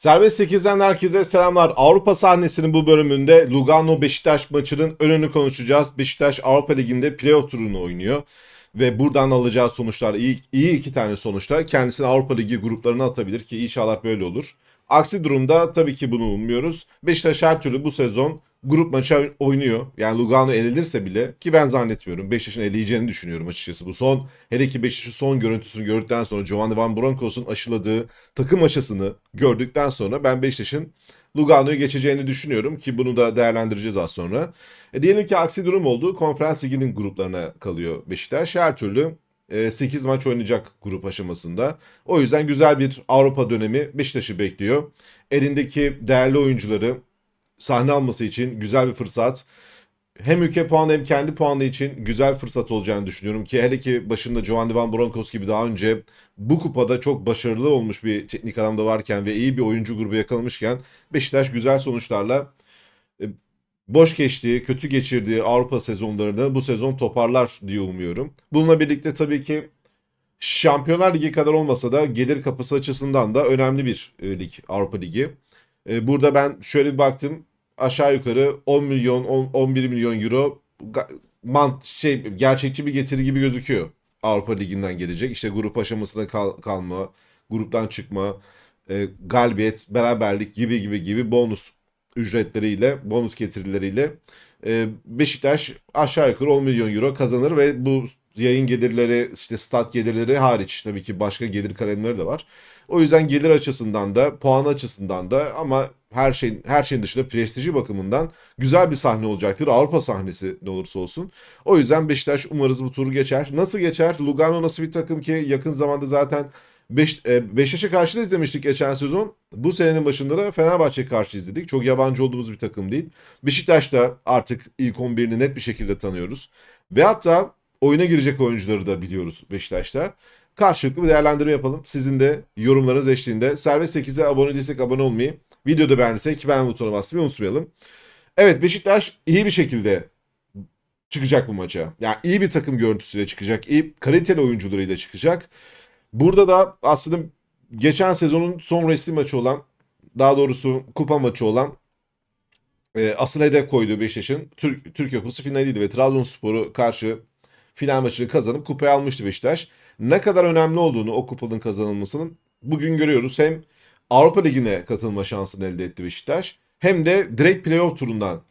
Serbest 8'den herkese selamlar. Avrupa sahnesinin bu bölümünde Lugano Beşiktaş maçının önünü konuşacağız. Beşiktaş Avrupa Ligi'nde playoff turunu oynuyor ve buradan alacağı sonuçlar iyi, iyi iki tane sonuçta kendisini Avrupa Ligi gruplarına atabilir ki inşallah böyle olur. Aksi durumda tabii ki bunu ummuyoruz. Beşiktaş her türlü bu sezon grup maçı oynuyor. Yani Lugano elenirse bile ki ben zannetmiyorum. Beşiktaş'ın eleyeceğini düşünüyorum açıkçası. Bu son hele ki Beşiktaş'ın son görüntüsünü gördükten sonra Giovanni Van Bronckhorst'un aşıladığı takım aşısını gördükten sonra ben Beşiktaş'ın Lugano'yu geçeceğini düşünüyorum ki bunu da değerlendireceğiz az sonra. E diyelim ki aksi durum oldu. Konferans liginin gruplarına kalıyor Beşiktaş. Her türlü 8 e, maç oynayacak grup aşamasında. O yüzden güzel bir Avrupa dönemi Beşiktaş'ı bekliyor. Elindeki değerli oyuncuları sahne alması için güzel bir fırsat. Hem ülke puanı hem kendi puanı için güzel bir fırsat olacağını düşünüyorum ki hele ki başında Giovanni Van Bronckhorst gibi daha önce bu kupada çok başarılı olmuş bir teknik adam da varken ve iyi bir oyuncu grubu yakalamışken Beşiktaş güzel sonuçlarla e, boş geçtiği, kötü geçirdiği Avrupa sezonlarını bu sezon toparlar diye umuyorum. Bununla birlikte tabii ki Şampiyonlar Ligi kadar olmasa da gelir kapısı açısından da önemli bir e, lig Avrupa Ligi. E, burada ben şöyle bir baktım aşağı yukarı 10 milyon 10, 11 milyon euro mant şey gerçekçi bir getiri gibi gözüküyor. Avrupa Ligi'nden gelecek. İşte grup aşamasına kal kalma, gruptan çıkma, e, galibiyet, beraberlik gibi gibi gibi bonus ücretleriyle, bonus getirileriyle e, Beşiktaş aşağı yukarı 10 milyon euro kazanır ve bu yayın gelirleri, işte stat gelirleri hariç tabii ki başka gelir kalemleri de var. O yüzden gelir açısından da, puan açısından da ama her şeyin her şeyin dışında prestiji bakımından güzel bir sahne olacaktır. Avrupa sahnesi ne olursa olsun. O yüzden Beşiktaş umarız bu turu geçer. Nasıl geçer? Lugano nasıl bir takım ki yakın zamanda zaten Beş, e, Beşiktaş'a karşı da izlemiştik geçen sezon. Bu senenin başında da Fenerbahçe'ye karşı izledik. Çok yabancı olduğumuz bir takım değil. Beşiktaş da artık ilk 11'ini net bir şekilde tanıyoruz. Ve hatta oyuna girecek oyuncuları da biliyoruz Beşiktaş'ta. Karşılıklı bir değerlendirme yapalım. Sizin de yorumlarınız eşliğinde. Servet 8'e abone değilsek abone olmayı, Videoda beğendiysek beğen butonuna basmayı unutmayalım. Evet Beşiktaş iyi bir şekilde çıkacak bu maça. Yani iyi bir takım görüntüsüyle çıkacak. iyi kaliteli oyuncularıyla çıkacak. Burada da aslında geçen sezonun son resmi maçı olan daha doğrusu kupa maçı olan e, asıl hedef koyduğu Beşiktaş'ın Türk, Türkiye Kupası finaliydi ve Trabzonspor'u karşı final maçını kazanıp kupayı almıştı Beşiktaş. Ne kadar önemli olduğunu o kupanın kazanılmasının bugün görüyoruz. Hem Avrupa Ligi'ne katılma şansını elde etti Beşiktaş. Hem de direkt playoff turundan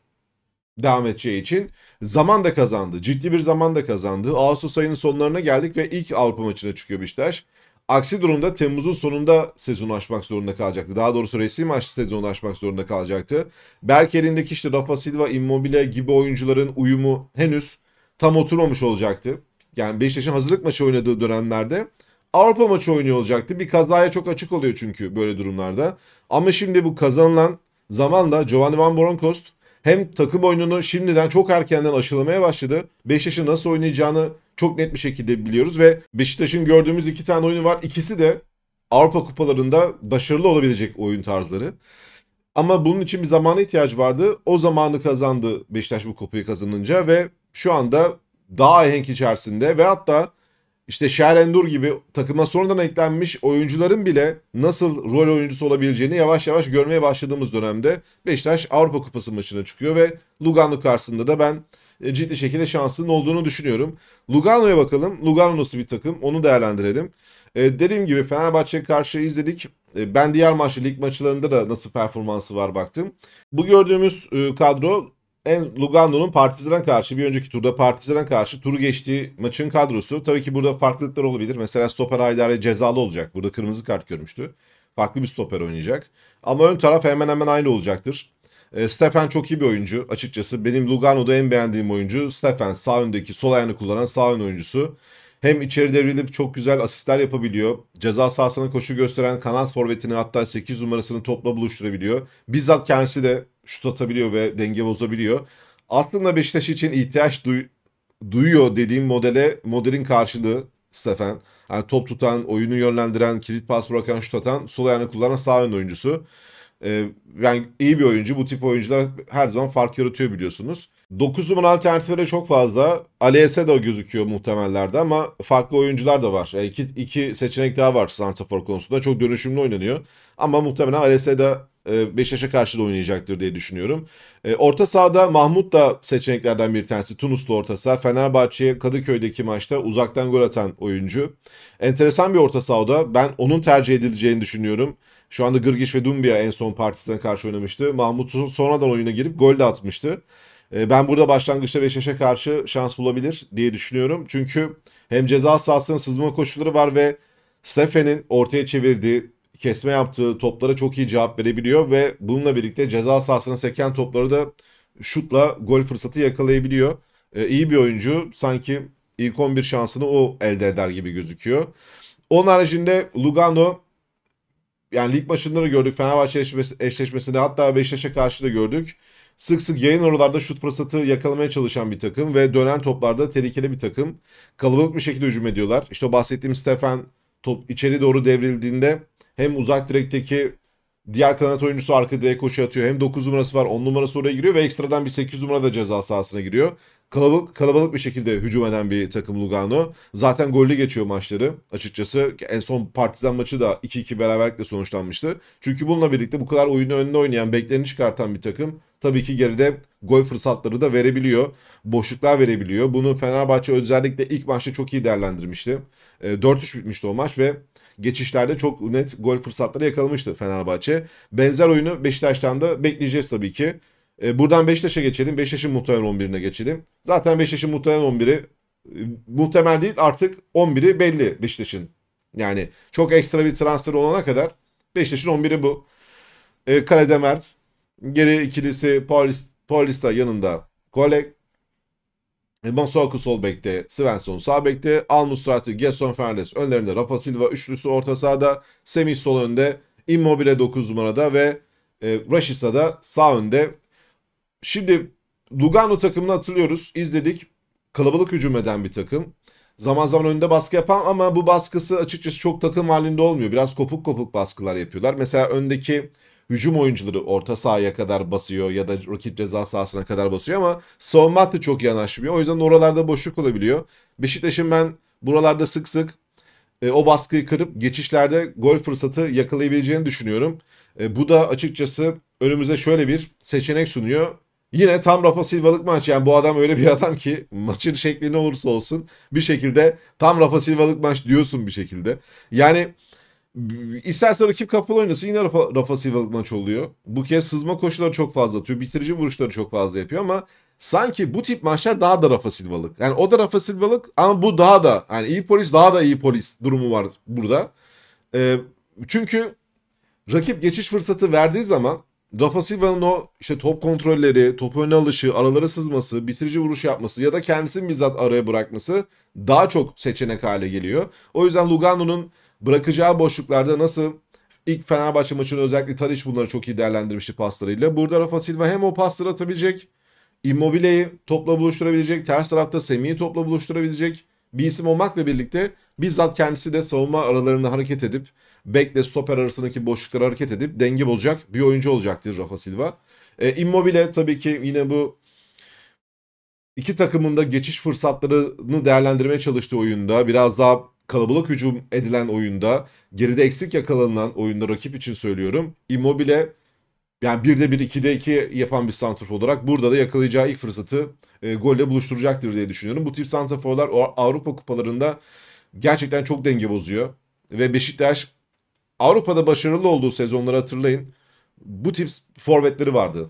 devam edeceği için zaman da kazandı. Ciddi bir zaman da kazandı. Ağustos ayının sonlarına geldik ve ilk Avrupa maçına çıkıyor Beşiktaş. Aksi durumda Temmuz'un sonunda sezonu açmak zorunda kalacaktı. Daha doğrusu resmi maç sezonu açmak zorunda kalacaktı. Belki elindeki işte Rafa Silva, Immobile gibi oyuncuların uyumu henüz tam oturmamış olacaktı. Yani Beşiktaş'ın hazırlık maçı oynadığı dönemlerde Avrupa maçı oynuyor olacaktı. Bir kazaya çok açık oluyor çünkü böyle durumlarda. Ama şimdi bu kazanılan zamanla Giovanni Van Bronckhorst hem takım oyununu şimdiden çok erkenden aşılamaya başladı. Beşiktaş'ın nasıl oynayacağını çok net bir şekilde biliyoruz ve Beşiktaş'ın gördüğümüz iki tane oyunu var. İkisi de Avrupa kupalarında başarılı olabilecek oyun tarzları. Ama bunun için bir zamana ihtiyacı vardı. O zamanı kazandı Beşiktaş bu kupayı kazanınca ve şu anda daha ahenk içerisinde ve hatta işte Şerendur gibi takıma sonradan eklenmiş oyuncuların bile nasıl rol oyuncusu olabileceğini yavaş yavaş görmeye başladığımız dönemde Beşiktaş Avrupa Kupası maçına çıkıyor ve Lugano karşısında da ben e, ciddi şekilde şansının olduğunu düşünüyorum. Lugano'ya bakalım. Lugano nasıl bir takım? Onu değerlendirelim. Ee, dediğim gibi Fenerbahçe'ye karşı izledik. Ee, ben diğer maçlı lig maçlarında da nasıl performansı var baktım. Bu gördüğümüz e, kadro en Lugano'nun Partizan'a karşı bir önceki turda Partizan'a karşı turu geçtiği maçın kadrosu. Tabii ki burada farklılıklar olabilir. Mesela stoper Haydari cezalı olacak. Burada kırmızı kart görmüştü. Farklı bir stoper oynayacak. Ama ön taraf hemen hemen aynı olacaktır. E, ee, Stefan çok iyi bir oyuncu açıkçası. Benim Lugano'da en beğendiğim oyuncu Stefan. Sağ öndeki sol ayağını kullanan sağ ön oyuncusu. Hem içeri devrilip çok güzel asistler yapabiliyor. Ceza sahasına koşu gösteren kanat forvetini hatta 8 numarasını topla buluşturabiliyor. Bizzat kendisi de şut atabiliyor ve denge bozabiliyor. Aslında Beşiktaş için ihtiyaç duy duyuyor dediğim modele modelin karşılığı Stefan. Yani top tutan, oyunu yönlendiren, kilit pas bırakan, şut atan, sol ayağını kullanan sağ ön oyuncusu. Ee, yani iyi bir oyuncu. Bu tip oyuncular her zaman fark yaratıyor biliyorsunuz. 9 numara alternatifleri çok fazla. Aleyse de gözüküyor muhtemellerde ama farklı oyuncular da var. Yani iki, iki seçenek daha var santrafor konusunda. Çok dönüşümlü oynanıyor. Ama muhtemelen Aleyse de e, Beşiktaş'a karşı da oynayacaktır diye düşünüyorum. E, orta sahada Mahmut da seçeneklerden bir tanesi. Tunuslu orta saha. Fenerbahçe'ye Kadıköy'deki maçta uzaktan gol atan oyuncu. Enteresan bir orta sahada. Ben onun tercih edileceğini düşünüyorum. Şu anda Gırgiş ve Dumbia en son partisine karşı oynamıştı. Mahmut sonradan oyuna girip gol de atmıştı. E, ben burada başlangıçta Beşiktaş'a karşı şans bulabilir diye düşünüyorum. Çünkü hem ceza sahasının sızma koşulları var ve Stefan'in ortaya çevirdiği kesme yaptığı toplara çok iyi cevap verebiliyor ve bununla birlikte ceza sahasına seken topları da şutla gol fırsatı yakalayabiliyor. E, iyi bir oyuncu. Sanki ilk 11 şansını o elde eder gibi gözüküyor. Onun haricinde Lugano yani lig maçında da gördük Fenerbahçe eşleşmesinde hatta Beşiktaş'a karşı da gördük. Sık sık yayın oralarda şut fırsatı yakalamaya çalışan bir takım ve dönen toplarda tehlikeli bir takım. Kalabalık bir şekilde hücum ediyorlar. İşte bahsettiğim Stefan top içeri doğru devrildiğinde hem uzak direkteki diğer kanat oyuncusu arka direğe koşu atıyor. Hem 9 numarası var 10 numarası oraya giriyor ve ekstradan bir 8 numara da ceza sahasına giriyor. Kalabalık, kalabalık bir şekilde hücum eden bir takım Lugano. Zaten gollü geçiyor maçları açıkçası. En son Partizan maçı da 2-2 beraberlikle sonuçlanmıştı. Çünkü bununla birlikte bu kadar oyunu önüne oynayan, beklerini çıkartan bir takım tabii ki geride gol fırsatları da verebiliyor. Boşluklar verebiliyor. Bunu Fenerbahçe özellikle ilk maçta çok iyi değerlendirmişti. 4-3 ee, bitmişti o maç ve geçişlerde çok net gol fırsatları yakalamıştı Fenerbahçe. Benzer oyunu Beşiktaş'tan da bekleyeceğiz tabii ki. E, buradan Beşiktaş'a geçelim. Beşiktaş'ın muhtemelen 11'ine geçelim. Zaten Beşiktaş'ın muhtemelen 11'i e, muhtemel değil artık 11'i belli Beşiktaş'ın. Yani çok ekstra bir transfer olana kadar Beşiktaş'ın 11'i bu. E, Kalede Mert. Geri ikilisi Paulista yanında Kolek. E, Masoku sol bekte, Svensson sağ bekte, Almusrati, Gerson Fernandes önlerinde, Rafa Silva üçlüsü orta sahada, Semih sol önde, Immobile 9 numarada ve e, Rashica da sağ önde. Şimdi Lugano takımını hatırlıyoruz, izledik. Kalabalık hücum eden bir takım. Zaman zaman önde baskı yapan ama bu baskısı açıkçası çok takım halinde olmuyor. Biraz kopuk kopuk baskılar yapıyorlar. Mesela öndeki hücum oyuncuları orta sahaya kadar basıyor ya da rakip ceza sahasına kadar basıyor ama savunma hattı çok yanaşmıyor. O yüzden oralarda boşluk olabiliyor. Beşiktaş'ın ben buralarda sık sık e, o baskıyı kırıp geçişlerde gol fırsatı yakalayabileceğini düşünüyorum. E, bu da açıkçası önümüze şöyle bir seçenek sunuyor. Yine tam Rafa Silva'lık maç yani bu adam öyle bir adam ki maçın şekli ne olursa olsun bir şekilde tam Rafa Silva'lık maç diyorsun bir şekilde. Yani İsterse rakip kapalı oynasın yine Rafa, Rafa Silva'lık maç oluyor. Bu kez sızma koşuları çok fazla atıyor. Bitirici vuruşları çok fazla yapıyor ama sanki bu tip maçlar daha da Rafa Silva'lık. Yani o da Rafa Silva'lık ama bu daha da yani iyi polis daha da iyi polis durumu var burada. Ee, çünkü rakip geçiş fırsatı verdiği zaman Rafa Silva'nın o işte top kontrolleri, top öne alışı, aralara sızması, bitirici vuruş yapması ya da kendisini bizzat araya bırakması daha çok seçenek hale geliyor. O yüzden Lugano'nun Bırakacağı boşluklarda nasıl ilk Fenerbahçe maçında özellikle Tadiç bunları çok iyi değerlendirmişti paslarıyla. Burada Rafa Silva hem o pasları atabilecek, Immobile'yi topla buluşturabilecek, ters tarafta Semih'i topla buluşturabilecek bir isim olmakla birlikte bizzat kendisi de savunma aralarında hareket edip bekle stoper arasındaki boşlukları hareket edip denge bozacak bir oyuncu olacaktır Rafa Silva. E, Immobile tabii ki yine bu iki takımın da geçiş fırsatlarını değerlendirmeye çalıştığı oyunda biraz daha kalabalık hücum edilen oyunda geride eksik yakalanan oyunda rakip için söylüyorum. Immobile yani 1'de 1, 2'de iki yapan bir santrafor olarak burada da yakalayacağı ilk fırsatı e, golle buluşturacaktır diye düşünüyorum. Bu tip santraforlar Avrupa kupalarında gerçekten çok denge bozuyor. Ve Beşiktaş Avrupa'da başarılı olduğu sezonları hatırlayın. Bu tip forvetleri vardı.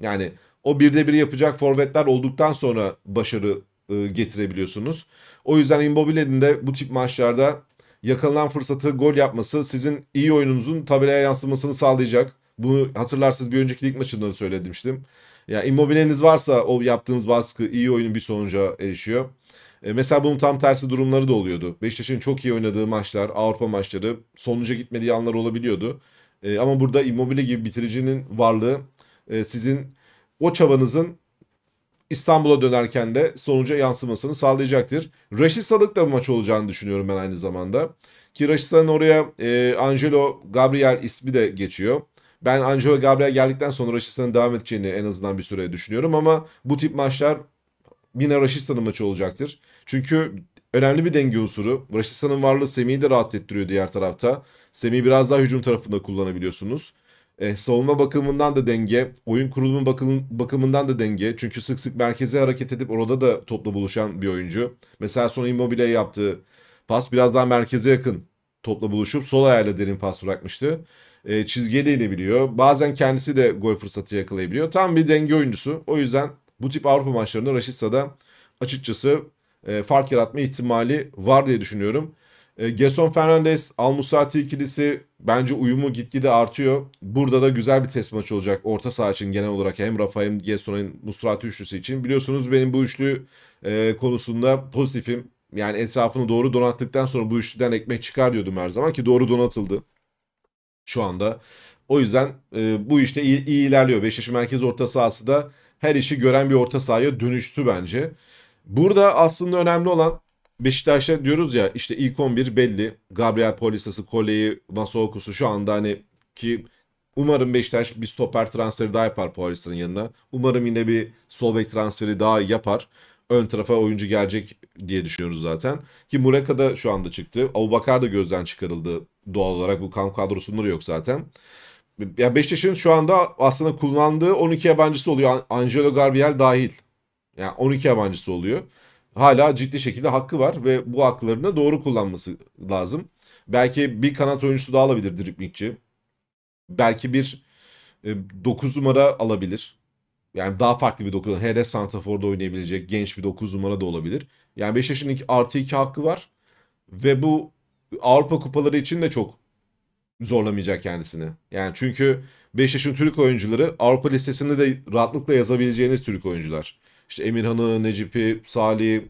Yani o birde bir yapacak forvetler olduktan sonra başarı e, getirebiliyorsunuz. O yüzden Immobile'nin de bu tip maçlarda yakalanan fırsatı gol yapması sizin iyi oyununuzun tabelaya yansımasını sağlayacak. Bunu hatırlarsınız bir önceki lig maçında da söylemiştim. Ya yani immobileniz varsa o yaptığınız baskı iyi oyunun bir sonuca erişiyor. E, mesela bunun tam tersi durumları da oluyordu. Beşiktaş'ın çok iyi oynadığı maçlar, Avrupa maçları sonuca gitmediği anlar olabiliyordu. E, ama burada immobile gibi bitiricinin varlığı e, sizin o çabanızın İstanbul'a dönerken de sonuca yansımasını sağlayacaktır. Raşit Sadık da bir maç olacağını düşünüyorum ben aynı zamanda. Ki Raşit Salık'ın oraya e, Angelo Gabriel ismi de geçiyor. Ben Angelo Gabriel geldikten sonra Raşit Salık'ın devam edeceğini en azından bir süre düşünüyorum. Ama bu tip maçlar yine Raşit Salık'ın maçı olacaktır. Çünkü önemli bir denge unsuru. Raşit Sadık'ın varlığı Semih'i de rahat ettiriyor diğer tarafta. Semih'i biraz daha hücum tarafında kullanabiliyorsunuz. E, savunma bakımından da denge, oyun kurulumu bakım, bakımından da denge. Çünkü sık sık merkeze hareket edip orada da topla buluşan bir oyuncu. Mesela son Immobile yaptığı pas biraz daha merkeze yakın topla buluşup sol ayağıyla derin pas bırakmıştı. E, çizgiye de inebiliyor. Bazen kendisi de gol fırsatı yakalayabiliyor. Tam bir denge oyuncusu. O yüzden bu tip Avrupa maçlarında Raşitsa'da açıkçası e, fark yaratma ihtimali var diye düşünüyorum. E, Gerson Fernandez, Almusati ikilisi Bence uyumu gitgide artıyor. Burada da güzel bir test maçı olacak orta saha için genel olarak. Hem Rafa hem Gesson'un Musrati üçlüsü için. Biliyorsunuz benim bu üçlü e, konusunda pozitifim. Yani etrafını doğru donattıktan sonra bu üçlüden ekmek çıkar diyordum her zaman ki doğru donatıldı şu anda. O yüzden e, bu işte iyi, iyi ilerliyor. Beşiktaş merkez orta sahası da her işi gören bir orta sahaya dönüştü bence. Burada aslında önemli olan Beşiktaş'ta diyoruz ya işte ilk 11 belli. Gabriel Polisası, Kole'yi, Vasokus'u şu anda hani ki umarım Beşiktaş bir stoper transferi daha yapar Polisası'nın yanına. Umarım yine bir sol bek transferi daha yapar. Ön tarafa oyuncu gelecek diye düşünüyoruz zaten. Ki Mureka da şu anda çıktı. Abubakar da gözden çıkarıldı doğal olarak. Bu kamp kadrosunları yok zaten. Ya Beşiktaş'ın şu anda aslında kullandığı 12 yabancısı oluyor. Angelo Gabriel dahil. Yani 12 yabancısı oluyor hala ciddi şekilde hakkı var ve bu haklarını doğru kullanması lazım. Belki bir kanat oyuncusu da alabilir driblingçi. Belki bir 9 e, numara alabilir. Yani daha farklı bir 9 hedef santraforda oynayabilecek genç bir 9 numara da olabilir. Yani 5 yaşındaki artı 2 hakkı var. Ve bu Avrupa kupaları için de çok zorlamayacak kendisini. Yani çünkü 5 yaşın Türk oyuncuları Avrupa listesinde de rahatlıkla yazabileceğiniz Türk oyuncular. İşte Emirhan'ı, Necip'i, Salih'i,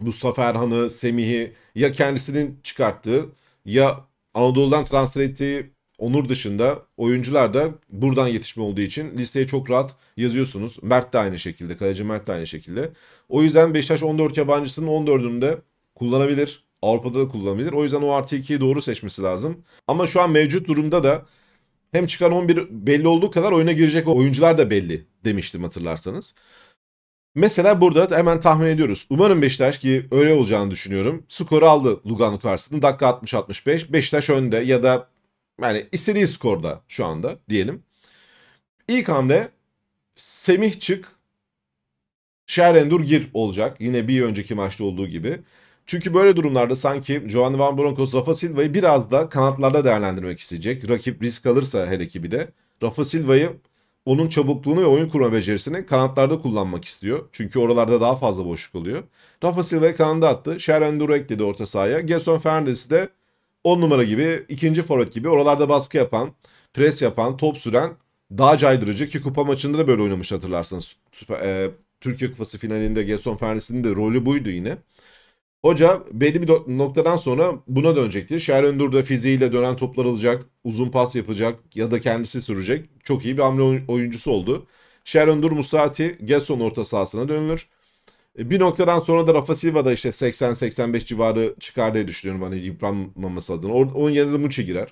Mustafa Erhan'ı, Semih'i ya kendisinin çıkarttığı ya Anadolu'dan transfer ettiği Onur dışında oyuncular da buradan yetişme olduğu için listeye çok rahat yazıyorsunuz. Mert de aynı şekilde, kaleci Mert de aynı şekilde. O yüzden Beşiktaş 14 yabancısının 14'ünü de kullanabilir. Avrupa'da da kullanabilir. O yüzden o artı 2'yi doğru seçmesi lazım. Ama şu an mevcut durumda da hem çıkan 11 belli olduğu kadar oyuna girecek oyuncular da belli demiştim hatırlarsanız. Mesela burada hemen tahmin ediyoruz. Umarım Beşiktaş ki öyle olacağını düşünüyorum. Skoru aldı Lugano karşısında. Dakika 60-65. Beşiktaş önde ya da yani istediği skorda şu anda diyelim. İlk hamle Semih çık. Şerendur gir olacak. Yine bir önceki maçta olduğu gibi. Çünkü böyle durumlarda sanki Giovanni Van Bronckhorst Rafa Silva'yı biraz da kanatlarda değerlendirmek isteyecek. Rakip risk alırsa hele ki bir de. Rafa Silva'yı onun çabukluğunu ve oyun kurma becerisini kanatlarda kullanmak istiyor. Çünkü oralarda daha fazla boşluk oluyor. Rafa Silva'yı kanada attı. Sharon Duro ekledi orta sahaya. Gerson Fernandes de 10 numara gibi, ikinci forvet gibi oralarda baskı yapan, pres yapan, top süren daha caydırıcı ki kupa maçında da böyle oynamış hatırlarsınız. Süper, e, Türkiye Kupası finalinde Gerson Fernandes'in de rolü buydu yine. Hoca belli bir noktadan sonra buna dönecektir. Şer Öndur da fiziğiyle dönen toplar alacak, uzun pas yapacak ya da kendisi sürecek. Çok iyi bir hamle oyuncusu oldu. Şer Dur Musati, Getson orta sahasına dönülür. E, bir noktadan sonra da Rafa Silva da işte 80-85 civarı çıkar diye düşünüyorum hani yıpranmaması adına. Onun yerine de Muçi girer.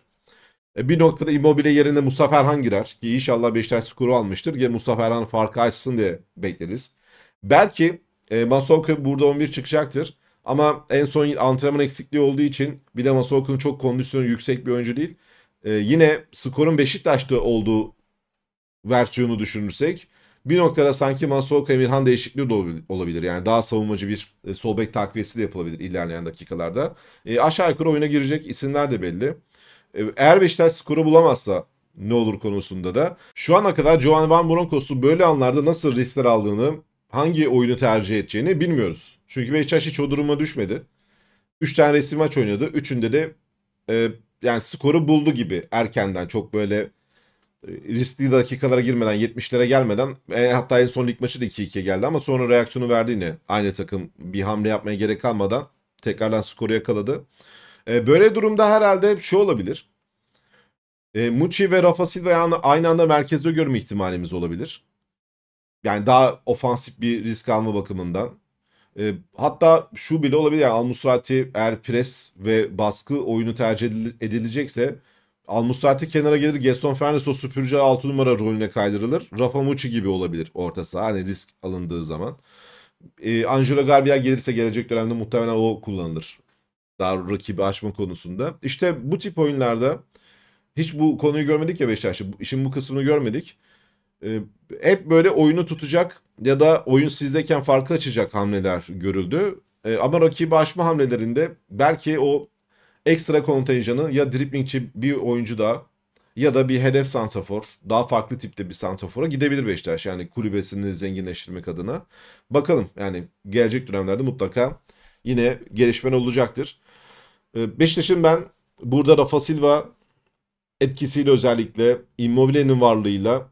E, bir noktada Immobile yerine Mustafa Erhan girer ki inşallah Beşiktaş skoru almıştır ve Mustafa Erhan farkı açsın diye bekleriz. Belki e, Masonka burada 11 çıkacaktır. Ama en son antrenman eksikliği olduğu için bir de Masaoku'nun çok kondisyonu yüksek bir oyuncu değil. Ee, yine skorun Beşiktaş'ta olduğu versiyonu düşünürsek bir noktada sanki Masaoku Emirhan değişikliği de olabilir. Yani daha savunmacı bir e, sol bek takviyesi de yapılabilir ilerleyen dakikalarda. E, aşağı yukarı oyuna girecek isimler de belli. E, eğer Beşiktaş skoru bulamazsa ne olur konusunda da. Şu ana kadar Joan Van Bronckhorst'un böyle anlarda nasıl riskler aldığını hangi oyunu tercih edeceğini bilmiyoruz. Çünkü Beşiktaş hiç o duruma düşmedi. 3 tane resim maç oynadı. Üçünde de e, yani skoru buldu gibi erkenden çok böyle e, riskli dakikalara girmeden 70'lere gelmeden e, hatta en son lig maçı da 2-2'ye geldi ama sonra reaksiyonu verdi yine. Aynı takım bir hamle yapmaya gerek kalmadan tekrardan skoru yakaladı. E, böyle durumda herhalde şu olabilir. E, Muçi ve Rafa Silva'yı aynı anda merkezde görme ihtimalimiz olabilir. Yani daha ofansif bir risk alma bakımından. E, hatta şu bile olabilir yani Al-Musrati eğer pres ve baskı oyunu tercih edilecekse Al-Musrati kenara gelir Gerson Fernandes o süpürücü 6 numara rolüne kaydırılır. Rafa Mucci gibi olabilir orta saha hani risk alındığı zaman. E, Angelo Garbia gelirse gelecek dönemde muhtemelen o kullanılır. Daha rakibi aşma konusunda. İşte bu tip oyunlarda hiç bu konuyu görmedik ya Beşiktaş'ta. İşin bu kısmını görmedik e, hep böyle oyunu tutacak ya da oyun sizdeyken farkı açacak hamleler görüldü. Ee, ama rakibi aşma hamlelerinde belki o ekstra kontenjanı ya driplingçi bir oyuncu da ya da bir hedef santrafor, daha farklı tipte bir santrafora gidebilir Beşiktaş. Yani kulübesini zenginleştirmek adına. Bakalım yani gelecek dönemlerde mutlaka yine gelişmen olacaktır. Ee, Beşiktaş'ın ben burada Rafa Silva etkisiyle özellikle Immobile'nin varlığıyla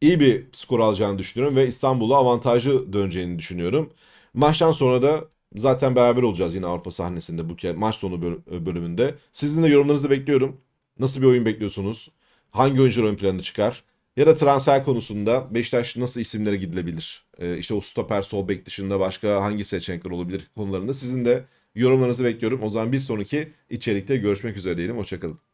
iyi bir skor alacağını düşünüyorum ve İstanbul'a avantajı döneceğini düşünüyorum. Maçtan sonra da zaten beraber olacağız yine Avrupa sahnesinde bu maç sonu bölümünde. Sizin de yorumlarınızı bekliyorum. Nasıl bir oyun bekliyorsunuz? Hangi oyuncu ön plana çıkar? Ya da transfer konusunda Beşiktaş nasıl isimlere gidilebilir? Ee, işte o stoper, sol bek dışında başka hangi seçenekler olabilir konularında sizin de yorumlarınızı bekliyorum. O zaman bir sonraki içerikte görüşmek üzere diyelim. Hoşçakalın.